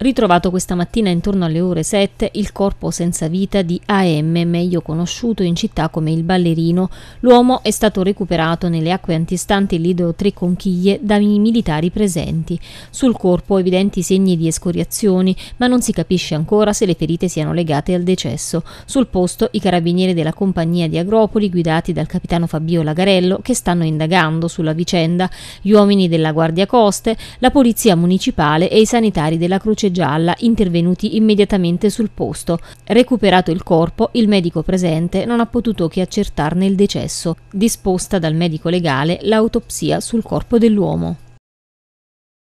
ritrovato questa mattina intorno alle ore 7 il corpo senza vita di AM, meglio conosciuto in città come il ballerino. L'uomo è stato recuperato nelle acque antistanti l'Ido Tre Conchiglie dai militari presenti. Sul corpo evidenti segni di escoriazioni, ma non si capisce ancora se le ferite siano legate al decesso. Sul posto i carabinieri della compagnia di Agropoli, guidati dal capitano Fabio Lagarello, che stanno indagando sulla vicenda, gli uomini della Guardia Coste, la polizia municipale e i sanitari della Croce gialla, intervenuti immediatamente sul posto. Recuperato il corpo, il medico presente non ha potuto che accertarne il decesso, disposta dal medico legale l'autopsia sul corpo dell'uomo.